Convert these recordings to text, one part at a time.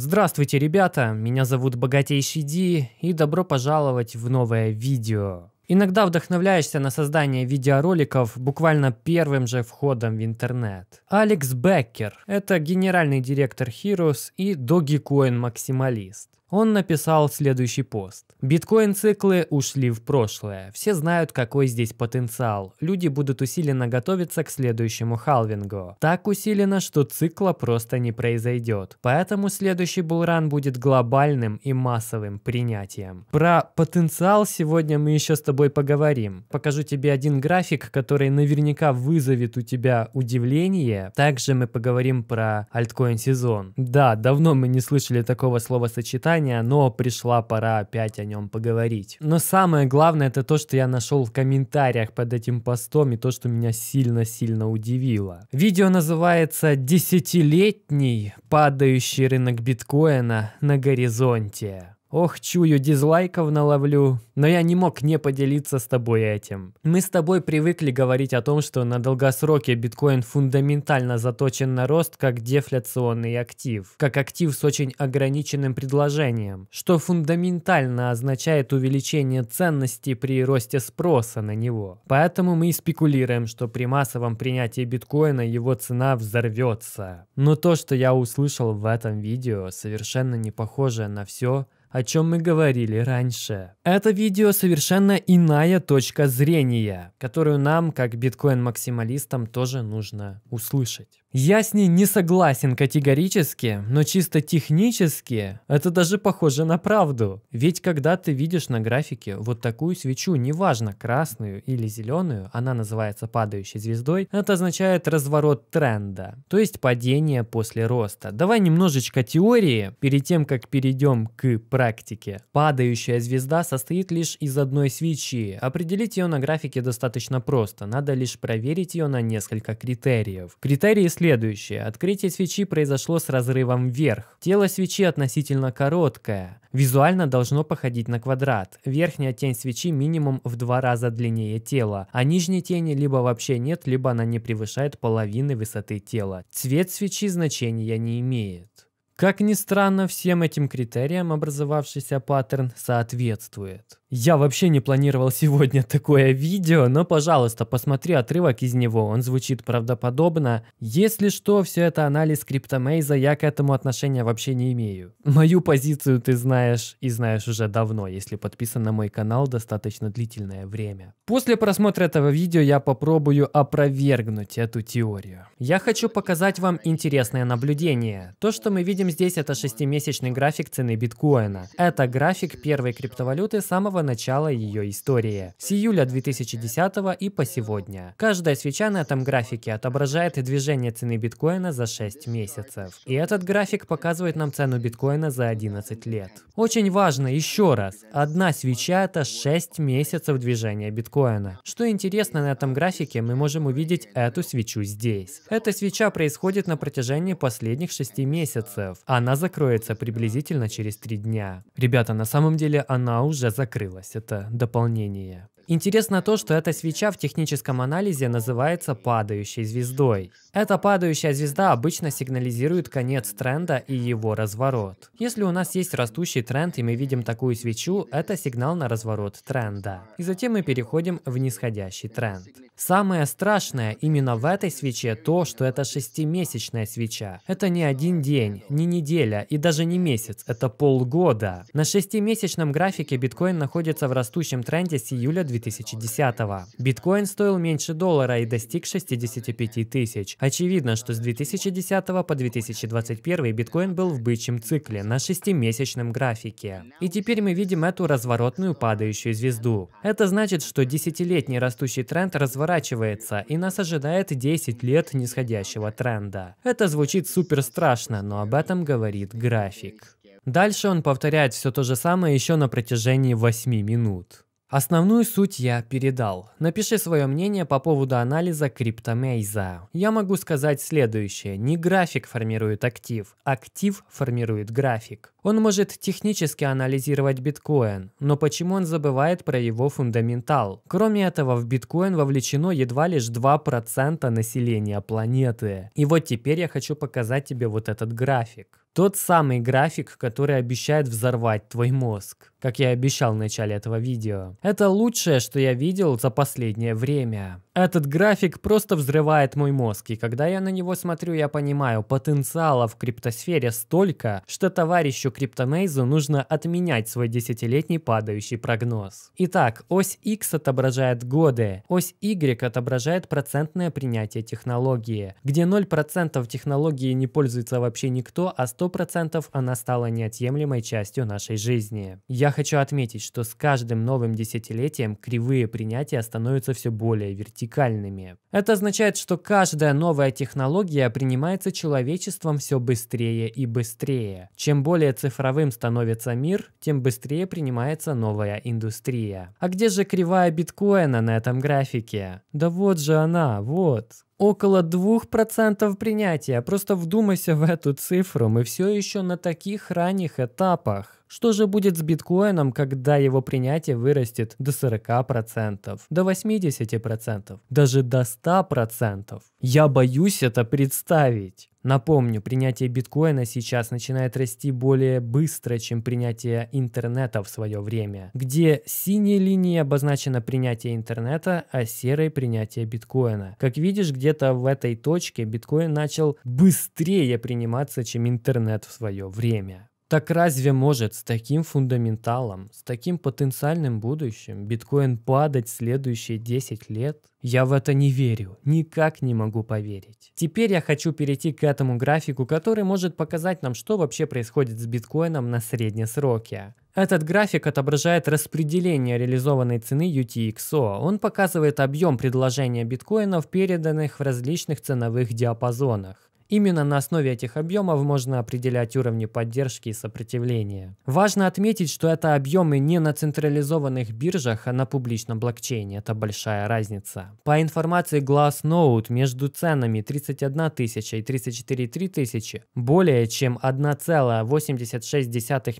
Здравствуйте, ребята! Меня зовут Богатейший Ди и добро пожаловать в новое видео. Иногда вдохновляешься на создание видеороликов буквально первым же входом в интернет. Алекс Беккер – это генеральный директор Heroes и Dogecoin максималист. Он написал следующий пост. Биткоин-циклы ушли в прошлое. Все знают, какой здесь потенциал. Люди будут усиленно готовиться к следующему халвингу. Так усиленно, что цикла просто не произойдет. Поэтому следующий булран будет глобальным и массовым принятием. Про потенциал сегодня мы еще с тобой поговорим. Покажу тебе один график, который наверняка вызовет у тебя удивление. Также мы поговорим про альткоин сезон. Да, давно мы не слышали такого словосочетания ожидания, но пришла пора опять о нем поговорить. Но самое главное это то, что я нашел в комментариях под этим постом и то, что меня сильно-сильно удивило. Видео называется «Десятилетний падающий рынок биткоина на горизонте». Ох, чую, дизлайков наловлю. Но я не мог не поделиться с тобой этим. Мы с тобой привыкли говорить о том, что на долгосроке биткоин фундаментально заточен на рост как дефляционный актив, как актив с очень ограниченным предложением, что фундаментально означает увеличение ценности при росте спроса на него. Поэтому мы и спекулируем, что при массовом принятии биткоина его цена взорвется. Но то, что я услышал в этом видео, совершенно не похоже на все, о чем мы говорили раньше. Это видео совершенно иная точка зрения, которую нам, как биткоин-максималистам, тоже нужно услышать. Я с ней не согласен категорически, но чисто технически это даже похоже на правду. Ведь когда ты видишь на графике вот такую свечу, неважно красную или зеленую, она называется падающей звездой, это означает разворот тренда, то есть падение после роста. Давай немножечко теории, перед тем как перейдем к практике. Падающая звезда состоит лишь из одной свечи. Определить ее на графике достаточно просто, надо лишь проверить ее на несколько критериев. Критерии следующее. Открытие свечи произошло с разрывом вверх. Тело свечи относительно короткое. Визуально должно походить на квадрат. Верхняя тень свечи минимум в два раза длиннее тела, а нижней тени либо вообще нет, либо она не превышает половины высоты тела. Цвет свечи значения не имеет. Как ни странно, всем этим критериям образовавшийся паттерн соответствует. Я вообще не планировал сегодня такое видео, но, пожалуйста, посмотри отрывок из него, он звучит правдоподобно. Если что, все это анализ криптомейза, я к этому отношения вообще не имею. Мою позицию ты знаешь и знаешь уже давно, если подписан на мой канал достаточно длительное время. После просмотра этого видео я попробую опровергнуть эту теорию. Я хочу показать вам интересное наблюдение. То, что мы видим видим здесь, это шестимесячный график цены биткоина. Это график первой криптовалюты с самого начала ее истории, с июля 2010 и по сегодня. Каждая свеча на этом графике отображает движение цены биткоина за 6 месяцев. И этот график показывает нам цену биткоина за 11 лет. Очень важно, еще раз, одна свеча это 6 месяцев движения биткоина. Что интересно, на этом графике мы можем увидеть эту свечу здесь. Эта свеча происходит на протяжении последних 6 месяцев долларов. Она закроется приблизительно через три дня. Ребята, на самом деле она уже закрылась. Это дополнение. Интересно то, что эта свеча в техническом анализе называется падающей звездой. Эта падающая звезда обычно сигнализирует конец тренда и его разворот. Если у нас есть растущий тренд и мы видим такую свечу, это сигнал на разворот тренда. И затем мы переходим в нисходящий тренд. Самое страшное именно в этой свече то, что это шестимесячная свеча. Это не один день, не неделя и даже не месяц, это полгода. На шестимесячном графике биткоин находится в растущем тренде с июля 2000 2010-го. Биткоин стоил меньше доллара и достиг 65 тысяч. Очевидно, что с 2010 по 2021 биткоин был в бычьем цикле на шестимесячном графике. И теперь мы видим эту разворотную падающую звезду. Это значит, что десятилетний растущий тренд разворачивается, и нас ожидает 10 лет нисходящего тренда. Это звучит супер страшно, но об этом говорит график. Дальше он повторяет все то же самое еще на протяжении 8 минут. Основную суть я передал. Напиши свое мнение по поводу анализа криптомейза. Я могу сказать следующее. Не график формирует актив, актив формирует график. Он может технически анализировать биткоин, но почему он забывает про его фундаментал? Кроме этого, в биткоин вовлечено едва лишь 2% населения планеты. И вот теперь я хочу показать тебе вот этот график. Тот самый график, который обещает взорвать твой мозг, как я обещал в начале этого видео. Это лучшее, что я видел за последнее время. Этот график просто взрывает мой мозг, и когда я на него смотрю, я понимаю, потенциала в криптосфере столько, что товарищу Криптонейзу нужно отменять свой десятилетний падающий прогноз. Итак, ось X отображает годы, ось Y отображает процентное принятие технологии, где 0% технологии не пользуется вообще никто, а 100% она стала неотъемлемой частью нашей жизни. Я хочу отметить, что с каждым новым десятилетием кривые принятия становятся все более вертикальными радикальными. Это означает, что каждая новая технология принимается человечеством все быстрее и быстрее. Чем более цифровым становится мир, тем быстрее принимается новая индустрия. А где же кривая биткоина на этом графике? Да вот же она, вот около 2% принятия. Просто вдумайся в эту цифру, мы все еще на таких ранних этапах. Что же будет с биткоином, когда его принятие вырастет до 40%, до 80%, даже до 100%? Я боюсь это представить. Напомню, принятие биткоина сейчас начинает расти более быстро, чем принятие интернета в свое время, где синей линией обозначено принятие интернета, а серой принятие биткоина. Как видишь, где-то в этой точке биткоин начал быстрее приниматься, чем интернет в свое время. Так разве может с таким фундаменталом, с таким потенциальным будущим биткоин падать следующие 10 лет? Я в это не верю, никак не могу поверить. Теперь я хочу перейти к этому графику, который может показать нам, что вообще происходит с биткоином на среднесроке. Этот график отображает распределение реализованной цены UTXO. Он показывает объем предложения биткоинов, переданных в различных ценовых диапазонах. Именно на основе этих объемов можно определять уровни поддержки и сопротивления. Важно отметить, что это объемы не на централизованных биржах, а на публичном блокчейне. Это большая разница. По информации Glassnode, между ценами 31 тысяча и 34 тысячи более чем 1,86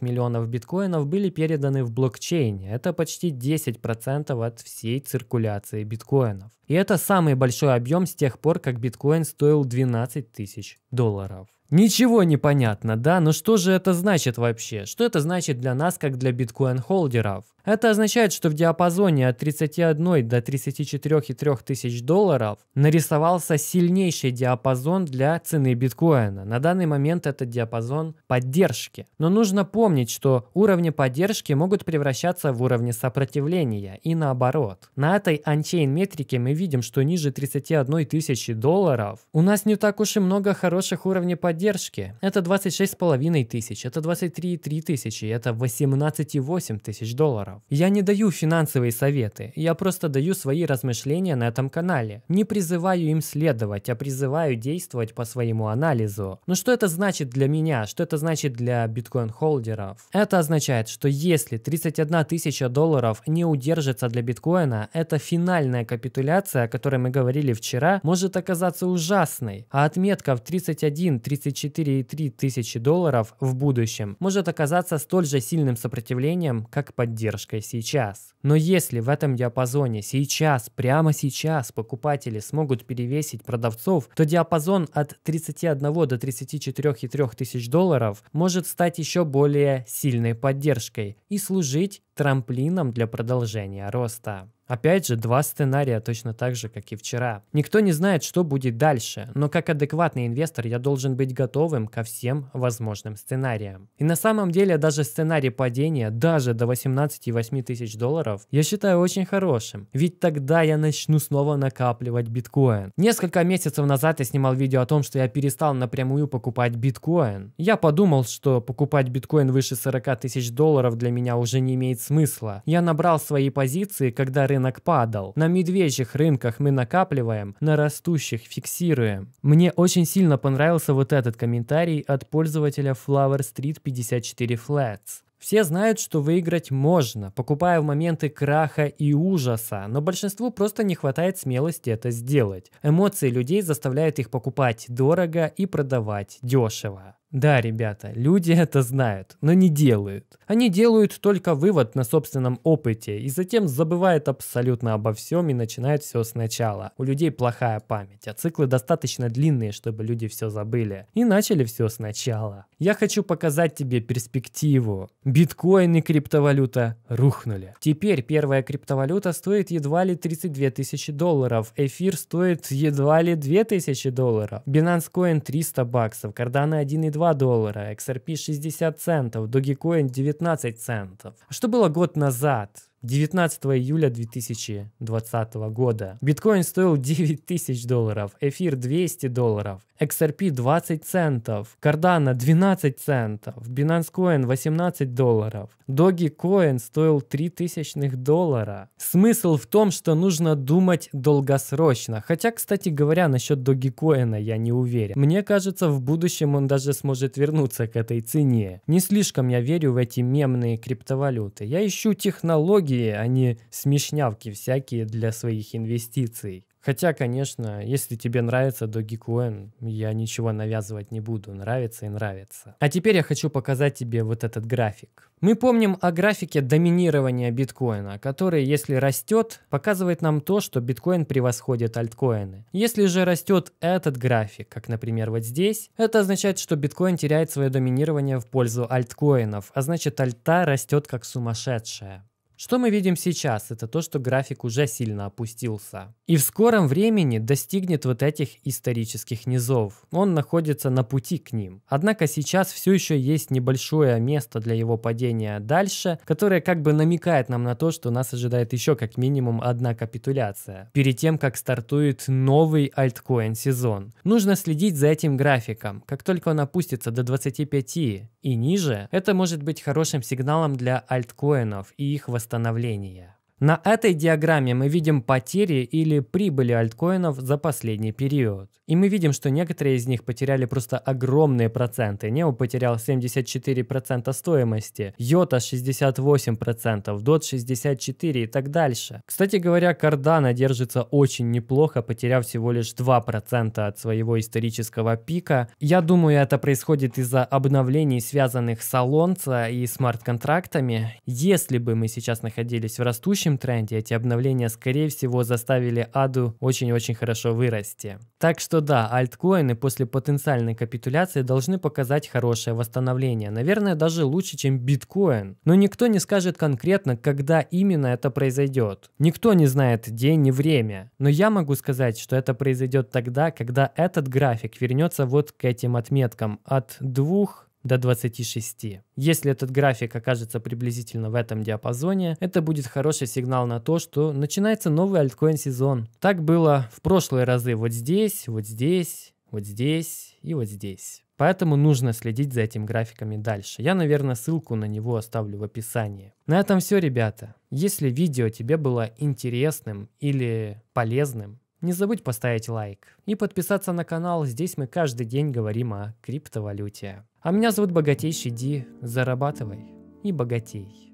миллионов биткоинов были переданы в блокчейне. Это почти 10% от всей циркуляции биткоинов. И это самый большой объем с тех пор, как биткоин стоил 12 тысяч тысяч долларов. Ничего не понятно, да? Но что же это значит вообще? Что это значит для нас, как для биткоин-холдеров? Это означает, что в диапазоне от 31 до 34,3 тысяч долларов нарисовался сильнейший диапазон для цены биткоина. На данный момент это диапазон поддержки. Но нужно помнить, что уровни поддержки могут превращаться в уровни сопротивления и наоборот. На этой анчейн метрике мы видим, что ниже 31 тысячи долларов у нас не так уж и много хороших уровней поддержки поддержки. Это 26,5 тысяч, это 23,3 тысячи, это 18,8 тысяч долларов. Я не даю финансовые советы, я просто даю свои размышления на этом канале. Не призываю им следовать, а призываю действовать по своему анализу. Но что это значит для меня, что это значит для биткоин-холдеров? Это означает, что если 31 тысяча долларов не удержится для биткоина, это финальная капитуляция, о которой мы говорили вчера, может оказаться ужасной, а отметка в 31 тридцать. 24,3 тысячи долларов в будущем может оказаться столь же сильным сопротивлением, как поддержкой сейчас. Но если в этом диапазоне сейчас, прямо сейчас покупатели смогут перевесить продавцов, то диапазон от 31 до 34,3 тысяч долларов может стать еще более сильной поддержкой и служить трамплином для продолжения роста. Опять же, два сценария точно так же, как и вчера. Никто не знает, что будет дальше, но как адекватный инвестор я должен быть готовым ко всем возможным сценариям. И на самом деле даже сценарий падения даже до 18,8 тысяч долларов я считаю очень хорошим, ведь тогда я начну снова накапливать биткоин. Несколько месяцев назад я снимал видео о том, что я перестал напрямую покупать биткоин. Я подумал, что покупать биткоин выше 40 тысяч долларов для меня уже не имеет смысла. Я набрал свои позиции, когда рынок рынок падал. На медвежьих рынках мы накапливаем, на растущих фиксируем. Мне очень сильно понравился вот этот комментарий от пользователя Flower Street 54 Flats. Все знают, что выиграть можно, покупая в моменты краха и ужаса, но большинству просто не хватает смелости это сделать. Эмоции людей заставляют их покупать дорого и продавать дешево. Да, ребята, люди это знают, но не делают. Они делают только вывод на собственном опыте и затем забывают абсолютно обо всем и начинают все сначала. У людей плохая память, а циклы достаточно длинные, чтобы люди все забыли. И начали все сначала. Я хочу показать тебе перспективу. Биткоин и криптовалюта рухнули. Теперь первая криптовалюта стоит едва ли 32 тысячи долларов. Эфир стоит едва ли 2 тысячи долларов. Binance Coin 300 баксов, Cardano 1,2 доллара, XRP 60 центов, Dogecoin 19 центов. Что было год назад? 19 июля 2020 года. Биткоин стоил 9 тысяч долларов, эфир 200 долларов, XRP 20 центов, Cardano 12 центов, Binance Coin 18 долларов, Dogecoin стоил 3 тысячных доллара. Смысл в том, что нужно думать долгосрочно. Хотя, кстати говоря, насчет Dogecoin я не уверен. Мне кажется, в будущем он даже сможет вернуться к этой цене. Не слишком я верю в эти мемные криптовалюты. Я ищу технологии, технологии, а не смешнявки всякие для своих инвестиций. Хотя, конечно, если тебе нравится Dogecoin, я ничего навязывать не буду. Нравится и нравится. А теперь я хочу показать тебе вот этот график. Мы помним о графике доминирования биткоина, который, если растет, показывает нам то, что биткоин превосходит альткоины. Если же растет этот график, как, например, вот здесь, это означает, что биткоин теряет свое доминирование в пользу альткоинов, а значит альта растет как сумасшедшая. Что мы видим сейчас, это то, что график уже сильно опустился. И в скором времени достигнет вот этих исторических низов. Он находится на пути к ним. Однако сейчас все еще есть небольшое место для его падения дальше, которое как бы намекает нам на то, что нас ожидает еще как минимум одна капитуляция. Перед тем, как стартует новый альткоин сезон. Нужно следить за этим графиком. Как только он опустится до 25, и ниже, это может быть хорошим сигналом для альткоинов и их восстановления. На этой диаграмме мы видим потери или прибыли альткоинов за последний период. И мы видим, что некоторые из них потеряли просто огромные проценты. Нео потерял 74% стоимости, Йота 68%, Дот 64% и так дальше. Кстати говоря, Кардана держится очень неплохо, потеряв всего лишь 2% от своего исторического пика. Я думаю, это происходит из-за обновлений, связанных с Алонсо и смарт-контрактами. Если бы мы сейчас находились в растущем текущем тренде эти обновления, скорее всего, заставили аду очень-очень хорошо вырасти. Так что да, альткоины после потенциальной капитуляции должны показать хорошее восстановление, наверное, даже лучше, чем биткоин. Но никто не скажет конкретно, когда именно это произойдет. Никто не знает день и время, но я могу сказать, что это произойдет тогда, когда этот график вернется вот к этим отметкам от 2 до 26. Если этот график окажется приблизительно в этом диапазоне, это будет хороший сигнал на то, что начинается новый альткоин сезон. Так было в прошлые разы вот здесь, вот здесь, вот здесь и вот здесь. Поэтому нужно следить за этим графиками дальше. Я, наверное, ссылку на него оставлю в описании. На этом все, ребята. Если видео тебе было интересным или полезным, не забудь поставить лайк и подписаться на канал, здесь мы каждый день говорим о криптовалюте. А меня зовут Богатейший Ди, зарабатывай и богатей.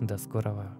До скорого.